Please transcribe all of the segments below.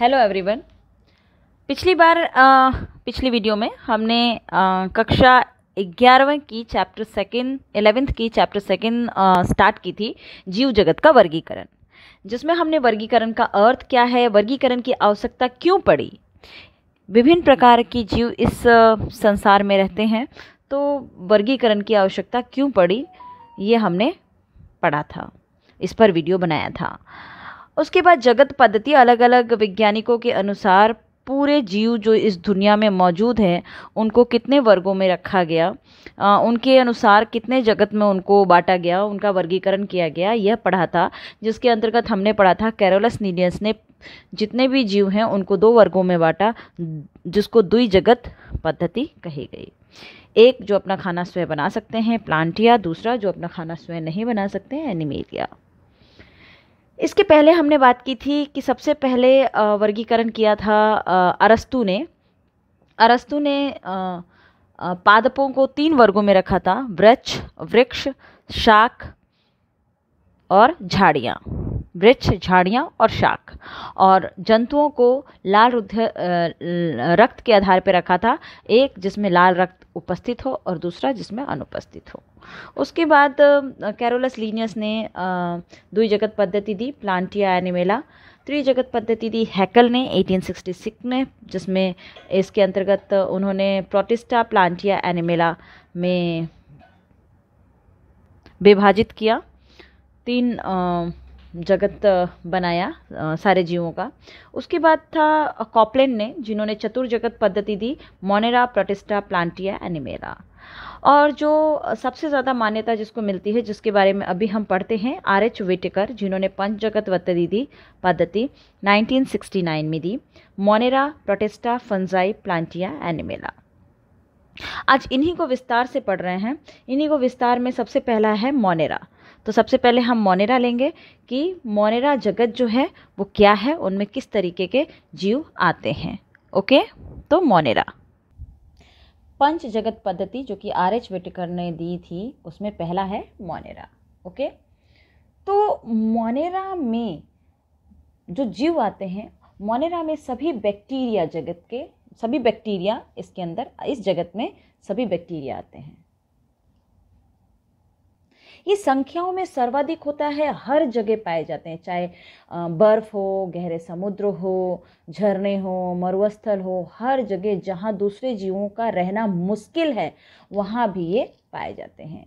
hello everyone पिछली बार आ, पिछली video में हमने आ, कक्षा ग्यारहवें की चैप्टर सेकंड एलेवेंथ की चैप्टर सेकंड स्टार्ट की थी जीव जगत का वर्गीकरण जिसमें हमने वर्गीकरण का अर्थ क्या है वर्गीकरण की आवश्यकता क्यों पड़ी विभिन्न प्रकार की जीव इस संसार में रहते हैं तो वर्गीकरण की आवश्यकता क्यों पड़ी ये हमने पढ़ा था इस पर वीडियो बनाया था उसके बाद जगत पद्धति अलग अलग वैज्ञानिकों के अनुसार पूरे जीव जो इस दुनिया में मौजूद हैं उनको कितने वर्गों में रखा गया आ, उनके अनुसार कितने जगत में उनको बांटा गया उनका वर्गीकरण किया गया यह पढ़ा था जिसके अंतर्गत हमने पढ़ा था कैरोलस नीलियंस ने जितने भी जीव हैं उनको दो वर्गों में बांटा जिसको दुई जगत पद्धति कही गई एक जो अपना खाना स्वयं बना सकते हैं प्लांटिया दूसरा जो अपना खाना स्वयं नहीं बना सकते हैं एनिमेरिया इसके पहले हमने बात की थी कि सबसे पहले वर्गीकरण किया था अरस्तु ने अरस्तु ने पादपों को तीन वर्गों में रखा था वृक्ष वृक्ष शाख और झाड़ियाँ वृक्ष झाड़ियाँ और शाख और जंतुओं को लाल रुद्ध रक्त के आधार पर रखा था एक जिसमें लाल रक्त उपस्थित हो और दूसरा जिसमें अनुपस्थित हो उसके बाद कैरोलस लीनियस ने दुई जगत पद्धति दी प्लांटिया एनिमेला त्रिजगत पद्धति दी हैकल ने 1866 में जिसमें इसके अंतर्गत उन्होंने प्रोटिस्टा प्लांटिया एनिमेला में विभाजित किया तीन आ, जगत बनाया सारे जीवों का उसके बाद था कॉपलैंड ने जिन्होंने चतुर जगत पद्धति दी मोनेरा प्रोटिस्टा प्लांटिया एनिमेरा और जो सबसे ज़्यादा मान्यता जिसको मिलती है जिसके बारे में अभी हम पढ़ते हैं आर एच वेटेकर जिन्होंने पंच जगत दी पद्धति 1969 में दी Monera Protista Fungi Plantae Animalia आज इन्हीं को विस्तार से पढ़ रहे हैं इन्हीं को विस्तार में सबसे पहला है मोनेरा तो सबसे पहले हम मोनेरा लेंगे कि मोनेरा जगत जो है वो क्या है उनमें किस तरीके के जीव आते हैं ओके तो मोनेरा पंच जगत पद्धति जो कि आर एच वेटकर ने दी थी उसमें पहला है मोनेरा ओके तो मोनेरा में जो जीव आते हैं मोनेरा में सभी बैक्टीरिया जगत के सभी बैक्टीरिया इसके अंदर इस जगत में सभी बैक्टीरिया आते हैं ये संख्याओं में सर्वाधिक होता है हर जगह पाए जाते हैं चाहे बर्फ़ हो गहरे समुद्र हो झरने हो मरुस्थल हो हर जगह जहाँ दूसरे जीवों का रहना मुश्किल है वहाँ भी ये पाए जाते हैं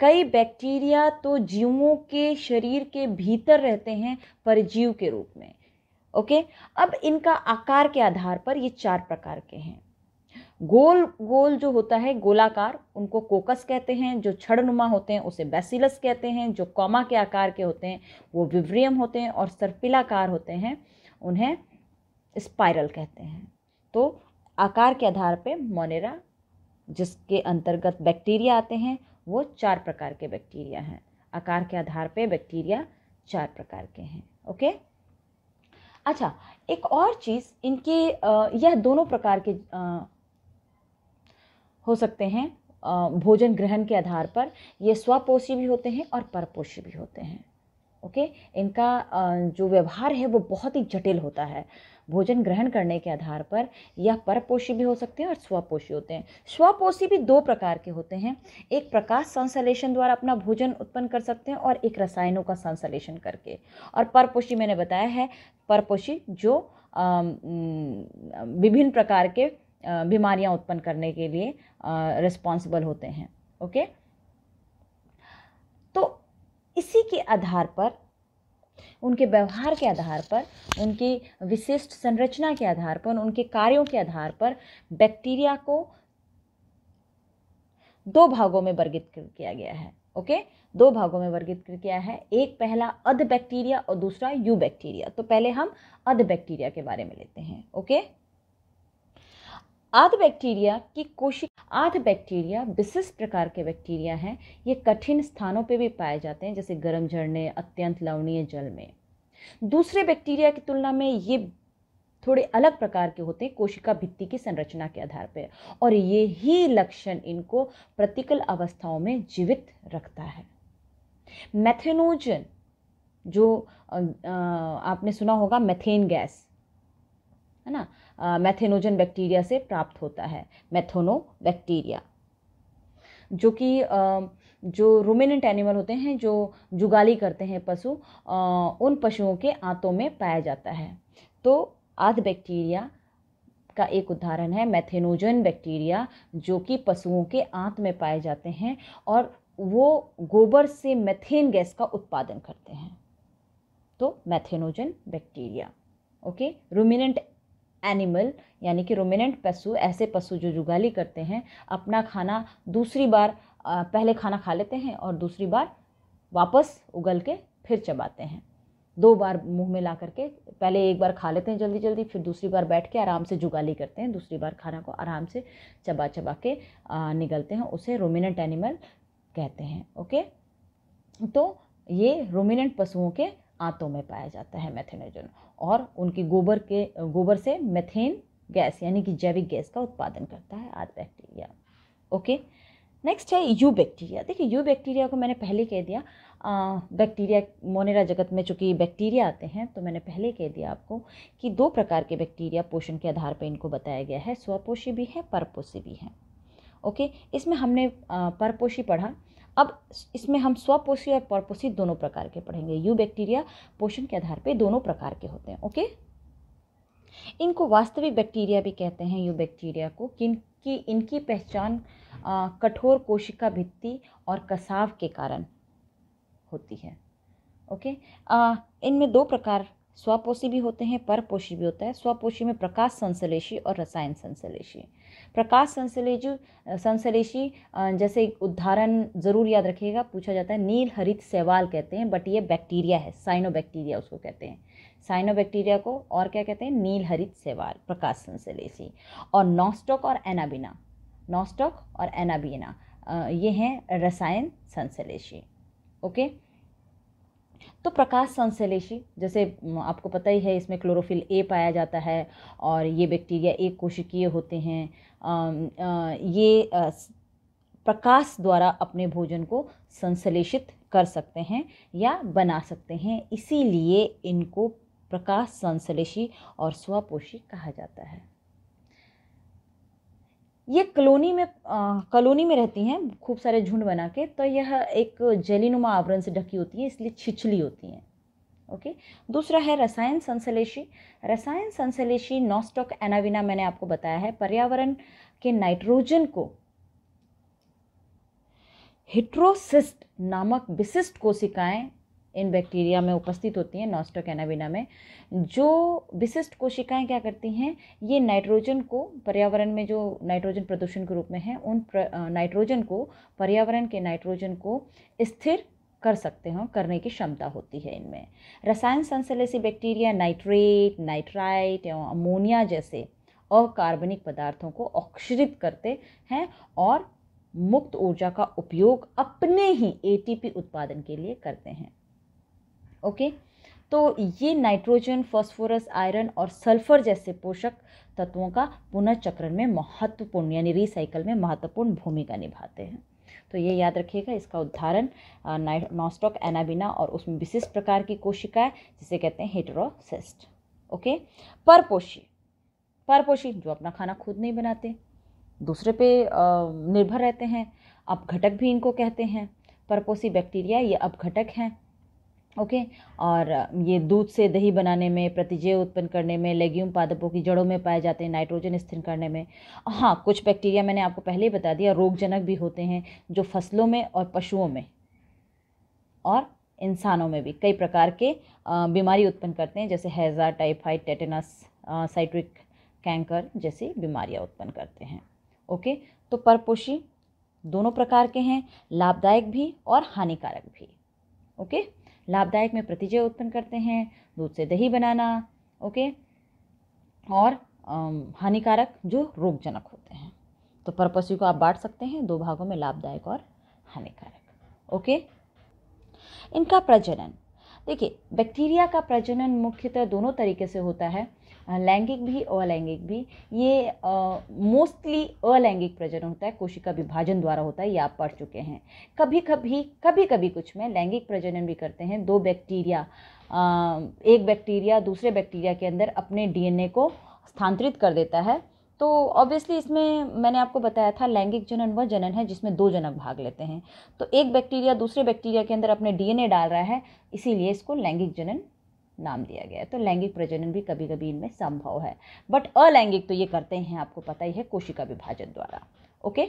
कई बैक्टीरिया तो जीवों के शरीर के भीतर रहते हैं परजीव के रूप में ओके अब इनका आकार के आधार पर ये चार प्रकार के हैं गोल गोल जो होता है गोलाकार उनको कोकस कहते हैं जो छड़नुमा होते हैं उसे बेसिलस कहते हैं जो कॉमा के आकार के होते हैं वो विव्रियम होते हैं और सर्पिलाकार होते हैं उन्हें स्पाइरल कहते हैं तो आकार के आधार पे मोनेरा जिसके अंतर्गत बैक्टीरिया आते हैं वो चार प्रकार के बैक्टीरिया हैं आकार के आधार पे बैक्टीरिया चार प्रकार के हैं ओके अच्छा एक और चीज़ इनके यह दोनों प्रकार के हो सकते हैं भोजन ग्रहण के आधार पर ये स्वपोषी भी होते हैं और परपोषी भी होते हैं ओके इनका जो व्यवहार है वो बहुत ही जटिल होता है भोजन ग्रहण करने के आधार पर यह परपोषी भी हो सकते हैं और स्वपोषी होते हैं स्वपोषी भी दो प्रकार के होते हैं एक प्रकाश संश्लेषण द्वारा अपना भोजन उत्पन्न कर सकते हैं और एक रसायनों का संश्लेषण करके और परपोषी मैंने बताया है परपोषी जो विभिन्न प्रकार के बीमारियां उत्पन्न करने के लिए रिस्पॉन्सिबल होते हैं ओके तो इसी के आधार पर उनके व्यवहार के आधार पर उनकी विशिष्ट संरचना के आधार पर उनके कार्यों के आधार पर बैक्टीरिया को दो भागों में वर्गित किया गया है ओके दो भागों में वर्गित किया है एक पहला अध बैक्टीरिया और दूसरा यू बैक्टीरिया तो पहले हम अध बैक्टीरिया के बारे में लेते हैं ओके आध बैक्टीरिया की कोशिक आध बैक्टीरिया विशिष्ट प्रकार के बैक्टीरिया हैं ये कठिन स्थानों पे भी पाए जाते हैं जैसे गर्म झरने अत्यंत लवणीय जल में दूसरे बैक्टीरिया की तुलना में ये थोड़े अलग प्रकार के होते हैं कोशिका भित्ति की संरचना के आधार पर और ये ही लक्षण इनको प्रतिकल अवस्थाओं में जीवित रखता है मैथेनोजन जो आपने सुना होगा मैथेन गैस है ना मैथेनोजन बैक्टीरिया से प्राप्त होता है मैथोनो बैक्टीरिया जो कि जो रोमिनेंट एनिमल होते हैं जो जुगाली करते हैं पशु उन पशुओं के आंतों में पाया जाता है तो आध बैक्टीरिया का एक उदाहरण है मैथेनोजन बैक्टीरिया जो कि पशुओं के आंत में पाए जाते हैं और वो गोबर से मैथेन गैस का उत्पादन करते हैं तो methanogen bacteria okay ruminant animal यानी कि रोमिनेंट पशु ऐसे पशु जो जुगाली करते हैं अपना खाना दूसरी बार पहले खाना खा लेते हैं और दूसरी बार वापस उगल के फिर चबाते हैं दो बार मुंह में ला करके पहले एक बार खा लेते हैं जल्दी जल्दी फिर दूसरी बार बैठ के आराम से जुगाली करते हैं दूसरी बार खाना को आराम से चबा चबा के निगलते हैं उसे रोमिनेंट एनिमल कहते हैं ओके तो ये रोमिनेंट पशुओं के आंतों में पाया जाता है मैथेनोजन और उनके गोबर के गोबर से मैथेन गैस यानी कि जैविक गैस का उत्पादन करता है आज बैक्टीरिया ओके नेक्स्ट है यू बैक्टीरिया देखिए यू बैक्टीरिया को मैंने पहले कह दिया आ, बैक्टीरिया मोनेरा जगत में चूँकि बैक्टीरिया आते हैं तो मैंने पहले कह दिया आपको कि दो प्रकार के बैक्टीरिया पोषण के आधार पर इनको बताया गया है स्वपोषी भी हैं परपोषी भी हैं ओके इसमें हमने परपोषी पढ़ा अब इसमें हम स्वपोषी और परपोषी दोनों प्रकार के पढ़ेंगे यू बैक्टीरिया पोषण के आधार पे दोनों प्रकार के होते हैं ओके इनको वास्तविक बैक्टीरिया भी कहते हैं यू बैक्टीरिया को किन की इनकी पहचान कठोर कोशिका भित्ति और कसाव के कारण होती है ओके इनमें दो प्रकार स्वपोषी भी होते हैं परपोषी भी होता है स्वपोषी में प्रकाश संश्लेषी और रसायन संश्लेषी प्रकाश संश्लेषी संश्लेषी जैसे एक उदाहरण ज़रूर याद रखिएगा पूछा जाता है नील हरित सेवाल कहते हैं बट ये बैक्टीरिया है साइनोबैक्टीरिया उसको कहते हैं साइनोबैक्टीरिया को और क्या कहते हैं नील हरित सेवाल प्रकाश संश्लेषी और नॉस्टॉक और एनाबिना नॉस्टॉक और एनाबिना ये हैं रसायन संश्लेषी ओके तो प्रकाश संश्लेषी जैसे आपको पता ही है इसमें क्लोरोफिल ए पाया जाता है और ये बैक्टीरिया एक कोशिकीय होते हैं आ, आ, ये आ, प्रकाश द्वारा अपने भोजन को संश्लेषित कर सकते हैं या बना सकते हैं इसीलिए इनको प्रकाश संश्लेषी और स्वपोषी कहा जाता है ये कलोनी में कलोनी में रहती हैं खूब सारे झुंड बना के तो यह एक जेलीनुमा आवरण से ढकी होती है इसलिए छिछली होती हैं ओके दूसरा है रसायन संश्लेषी रसायन संश्लेषी नॉस्टॉक एनाविना मैंने आपको बताया है पर्यावरण के नाइट्रोजन को हिट्रोसिस्ट नामक विशिष्ट कोशिकाएं इन बैक्टीरिया में उपस्थित होती हैं नॉस्टोकैनाबिना में जो विशिष्ट कोशिकाएं क्या करती हैं ये नाइट्रोजन को पर्यावरण में जो नाइट्रोजन प्रदूषण के रूप में है उन नाइट्रोजन को पर्यावरण के नाइट्रोजन को स्थिर कर सकते हैं करने की क्षमता होती है इनमें रसायन संश्लेषी बैक्टीरिया नाइट्रेट नाइट्राइट एवं अमोनिया जैसे अकार्बनिक पदार्थों को अक्षरित करते हैं और मुक्त ऊर्जा का उपयोग अपने ही एटीपी उत्पादन के लिए करते हैं ओके तो ये नाइट्रोजन फॉस्फोरस आयरन और सल्फर जैसे पोषक तत्वों का पुनर्चक्रण में महत्वपूर्ण यानी रिसाइकल में महत्वपूर्ण भूमिका निभाते हैं तो ये याद रखिएगा इसका उदाहरण नॉस्टॉक एनाबिना और उसमें विशिष्ट प्रकार की कोशिकाएं जिसे कहते हैं हेटरोसेस्ट ओके परपोशी परपोषी जो अपना खाना खुद नहीं बनाते दूसरे पे निर्भर रहते हैं अपघटक भी इनको कहते हैं परपोसी बैक्टीरिया ये अपघटक हैं ओके और ये दूध से दही बनाने में प्रतिजय उत्पन्न करने में लेग्यूम पादपों की जड़ों में पाए जाते हैं नाइट्रोजन स्थिर करने में हाँ कुछ बैक्टीरिया मैंने आपको पहले ही बता दिया रोगजनक भी होते हैं जो फसलों में और पशुओं में और इंसानों में भी कई प्रकार के बीमारी उत्पन्न करते हैं जैसे हैज़ा टाइफाइड टेटेनस साइट्रिक कैंकर जैसी बीमारियाँ उत्पन्न करते हैं ओके तो परपोषी दोनों प्रकार के हैं लाभदायक भी और हानिकारक भी ओके लाभदायक में प्रतिजय उत्पन्न करते हैं दूध से दही बनाना ओके और हानिकारक जो रोगजनक होते हैं तो परपस्यू को आप बांट सकते हैं दो भागों में लाभदायक और हानिकारक ओके इनका प्रजनन देखिए बैक्टीरिया का प्रजनन मुख्यतः दोनों तरीके से होता है लैंगिक भी अलैंगिक भी ये मोस्टली अलैंगिक प्रजनन होता है कोशिका विभाजन द्वारा होता है ये आप पढ़ चुके हैं कभी कभी कभी कभी कुछ में लैंगिक प्रजनन भी करते हैं दो बैक्टीरिया एक बैक्टीरिया दूसरे बैक्टीरिया के अंदर अपने डीएनए को स्थानांतरित कर देता है तो ऑब्वियसली इसमें मैंने आपको बताया था लैंगिक जनन वह जनन है जिसमें दो जनक भाग लेते हैं तो एक बैक्टीरिया दूसरे बैक्टीरिया के अंदर अपने डीएनए डाल रहा है इसीलिए इसको लैंगिक जनन नाम दिया गया है तो लैंगिक प्रजनन भी कभी कभी इनमें संभव है बट अलैंगिक तो ये करते हैं आपको पता ही है कोशिका विभाजन द्वारा ओके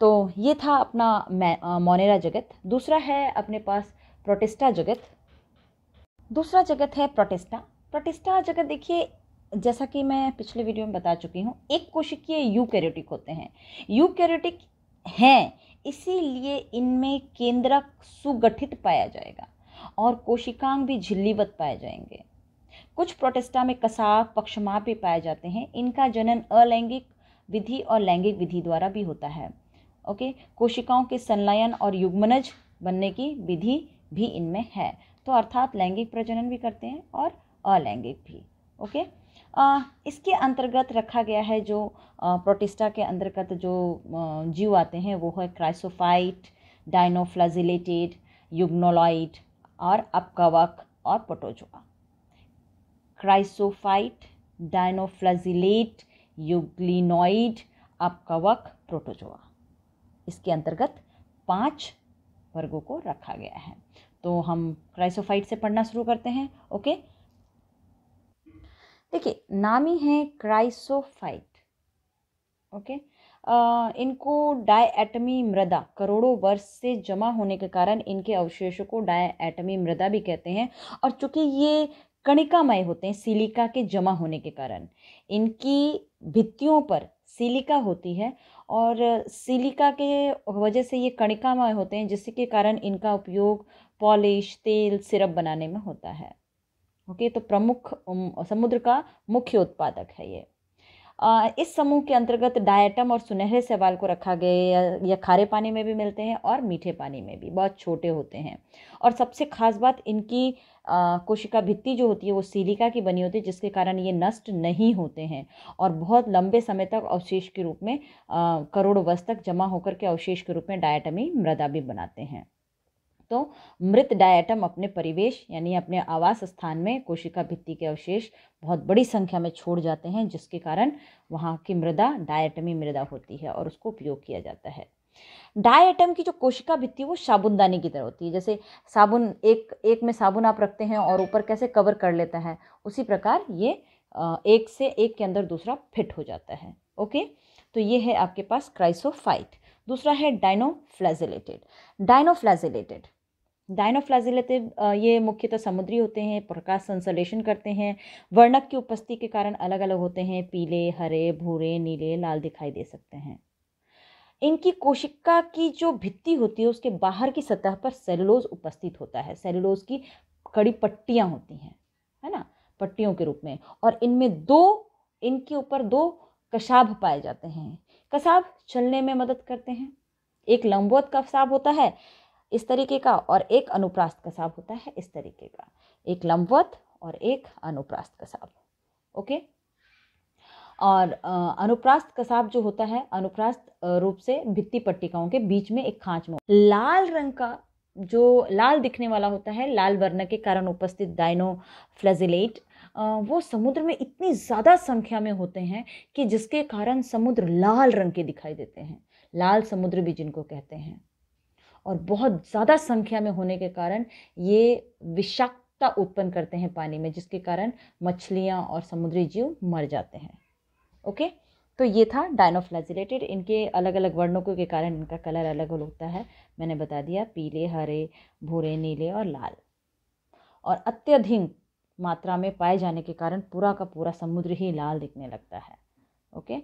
तो ये था अपना मोनेरा जगत दूसरा है अपने पास प्रोटेस्टा जगत दूसरा जगत है प्रोटेस्टा प्रोटेस्टा जगत देखिए जैसा कि मैं पिछले वीडियो में बता चुकी हूँ एक कोशिकीय यूकैरियोटिक होते हैं यूकैरियोटिक हैं इसीलिए इनमें केंद्रक सुगठित पाया जाएगा और कोशिकांग भी झिल्लीवत पाए जाएंगे कुछ प्रोटेस्टा में कसाब पक्षमाप भी पाए जाते हैं इनका जनन अलैंगिक विधि और लैंगिक विधि द्वारा भी होता है ओके कोशिकाओं के संलयन और युग्मनज बनने की विधि भी इनमें है तो अर्थात लैंगिक प्रजनन भी करते हैं और अलैंगिक भी ओके आ, इसके अंतर्गत रखा गया है जो प्रोटिस्टा के अंतर्गत जो जीव आते हैं वो है क्राइसोफाइट डाइनोफ्लाजिलेटेड युग्नोलाइट और अपकवक और पोटोजोआ क्राइसोफाइट डायनोफ्लाजिलेट यूग्लिनोइड अपकवक प्रोटोजोआ इसके अंतर्गत पांच वर्गों को रखा गया है तो हम क्राइसोफाइट से पढ़ना शुरू करते हैं ओके देखिए नामी है क्राइसोफाइट ओके इनको डायएटमी मृदा करोड़ों वर्ष से जमा होने के कारण इनके अवशेषों को डाएटमी मृदा भी कहते हैं और चूँकि ये कणिकामय होते हैं सिलिका के जमा होने के कारण इनकी भित्तियों पर सिलिका होती है और सिलिका के वजह से ये कणिकामय होते हैं जिसके कारण इनका उपयोग पॉलिश तेल सिरप बनाने में होता है ओके तो प्रमुख समुद्र का मुख्य उत्पादक है ये इस समूह के अंतर्गत डायटम और सुनहरे सवाल को रखा गया यह खारे पानी में भी मिलते हैं और मीठे पानी में भी बहुत छोटे होते हैं और सबसे खास बात इनकी कोशिका भित्ति जो होती है वो सिलिका की बनी होती है जिसके कारण ये नष्ट नहीं होते हैं और बहुत लंबे समय तक अवशेष के रूप में करोड़ वर्ष तक जमा होकर के अवशेष के रूप में डायटमी मृदा भी बनाते हैं तो मृत डायटम अपने परिवेश यानी अपने आवास स्थान में कोशिका भित्ति के अवशेष बहुत बड़ी संख्या में छोड़ जाते हैं जिसके कारण वहाँ की मृदा डायटमी मृदा होती है और उसको उपयोग किया जाता है डायटम की जो कोशिका भित्ति वो साबुनदानी की तरह होती है जैसे साबुन एक एक में साबुन आप रखते हैं और ऊपर कैसे कवर कर लेता है उसी प्रकार ये एक से एक के अंदर दूसरा फिट हो जाता है ओके तो ये है आपके पास क्राइसोफाइट दूसरा है डाइनोफ्लैजिलेटेड डायनोफ्लैजिलेटेड डायनोफ्लाजिलेटिव ये मुख्यतः समुद्री होते हैं प्रकाश संश्लेषण करते हैं वर्णक की उपस्थिति के कारण अलग अलग होते हैं पीले हरे भूरे नीले लाल दिखाई दे सकते हैं इनकी कोशिका की जो भित्ति होती है उसके बाहर की सतह पर सेलुलोज उपस्थित होता है सेलुलोज की कड़ी पट्टियाँ होती हैं है ना पट्टियों के रूप में और इनमें दो इनके ऊपर दो कसाब पाए जाते हैं कसाब चलने में मदद करते हैं एक लंबवत कसाब होता है इस तरीके का और एक अनुप्रास्त कसाब होता है इस तरीके का एक लंबवत और एक अनुप्रास्त कसाब ओके और अनुप्रास्त कसाब जो होता है अनुप्रास्त रूप से भित्ति पट्टिकाओं के बीच में एक खांच में लाल रंग का जो लाल दिखने वाला होता है लाल वर्ण के कारण उपस्थित डायनो फ्लेजिलेट वो समुद्र में इतनी ज़्यादा संख्या में होते हैं कि जिसके कारण समुद्र लाल रंग के दिखाई देते हैं लाल समुद्र भी जिनको कहते हैं और बहुत ज़्यादा संख्या में होने के कारण ये विषाक्तता उत्पन्न करते हैं पानी में जिसके कारण मछलियाँ और समुद्री जीव मर जाते हैं ओके तो ये था डायनोफ्लाजिलेटेड इनके अलग अलग वर्णों के कारण इनका कलर अलग अलग होता है मैंने बता दिया पीले हरे भूरे नीले और लाल और अत्यधिक मात्रा में पाए जाने के कारण पूरा का पूरा समुद्र ही लाल दिखने लगता है ओके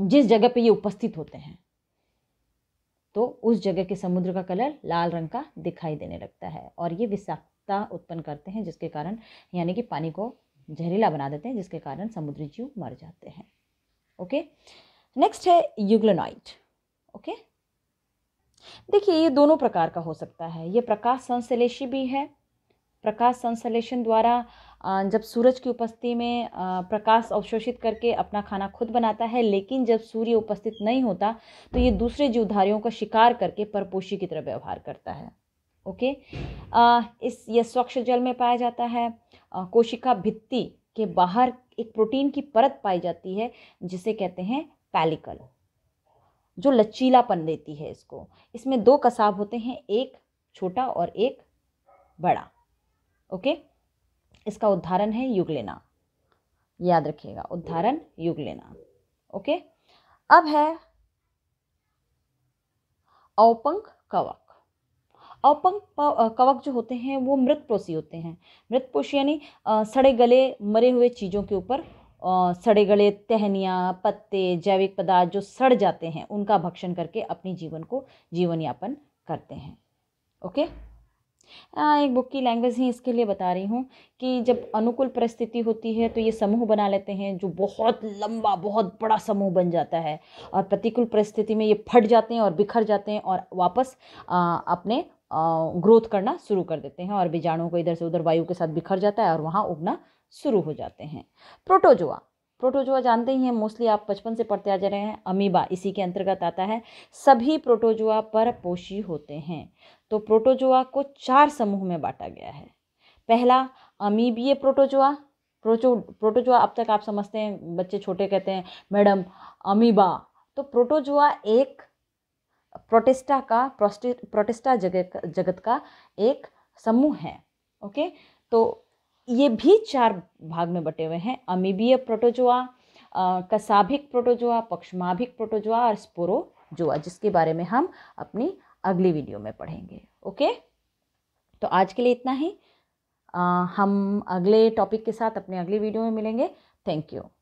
जिस जगह पे ये उपस्थित होते हैं तो उस जगह के समुद्र का कलर लाल रंग का दिखाई देने लगता है और ये विषाक्तता उत्पन्न करते हैं जिसके कारण यानी कि पानी को जहरीला बना देते हैं जिसके कारण समुद्री जीव मर जाते हैं ओके नेक्स्ट है युग्लोनाइट ओके देखिए ये दोनों प्रकार का हो सकता है ये प्रकाश संश्लेषी भी है प्रकाश संश्लेषण द्वारा जब सूरज की उपस्थिति में प्रकाश अवशोषित करके अपना खाना खुद बनाता है लेकिन जब सूर्य उपस्थित नहीं होता तो ये दूसरे जीवधारियों का शिकार करके परपोशी की तरह व्यवहार करता है ओके आ, इस यह स्वच्छ जल में पाया जाता है आ, कोशिका भित्ति के बाहर एक प्रोटीन की परत पाई जाती है जिसे कहते हैं पैलिकल जो लचीलापन देती है इसको इसमें दो कसाब होते हैं एक छोटा और एक बड़ा ओके इसका उदाहरण है युग लेना याद रखिएगा उदाहरण युग लेना ओके अब है औपंक कवक औपंक कवक जो होते हैं वो पोषी होते हैं पोषी यानी सड़े गले मरे हुए चीज़ों के ऊपर सड़े गले टहनियाँ पत्ते जैविक पदार्थ जो सड़ जाते हैं उनका भक्षण करके अपने जीवन को जीवन यापन करते हैं ओके एक बुक की लैंग्वेज ही इसके लिए बता रही हूँ कि जब अनुकूल परिस्थिति होती है तो ये समूह बना लेते हैं जो बहुत लंबा बहुत बड़ा समूह बन जाता है और प्रतिकूल परिस्थिति में ये फट जाते हैं और बिखर जाते हैं और वापस अपने ग्रोथ करना शुरू कर देते हैं और बीजाणु को इधर से उधर वायु के साथ बिखर जाता है और वहाँ उगना शुरू हो जाते हैं प्रोटोजोआ प्रोटोजोआ जानते ही हैं मोस्टली आप बचपन से पढ़ते आ जा रहे हैं अमीबा इसी के अंतर्गत आता है सभी प्रोटोजोआ पोषी होते हैं तो प्रोटोजोआ को चार समूह में बांटा गया है पहला अमीबीय प्रोटोजोआ प्रोटो प्रोटोजोआ अब तक आप समझते हैं बच्चे छोटे कहते हैं मैडम अमीबा तो प्रोटोजोआ एक प्रोटेस्टा का प्रोटेस्टा जगत जगत का एक समूह है ओके तो ये भी चार भाग में बटे हुए हैं अमीबीय प्रोटोजोआ कसाभिक प्रोटोजोआ पक्षमाभिक प्रोटोजोआ और स्पोरोजोआ जिसके बारे में हम अपनी अगली वीडियो में पढ़ेंगे ओके तो आज के लिए इतना ही आ, हम अगले टॉपिक के साथ अपने अगली वीडियो में मिलेंगे थैंक यू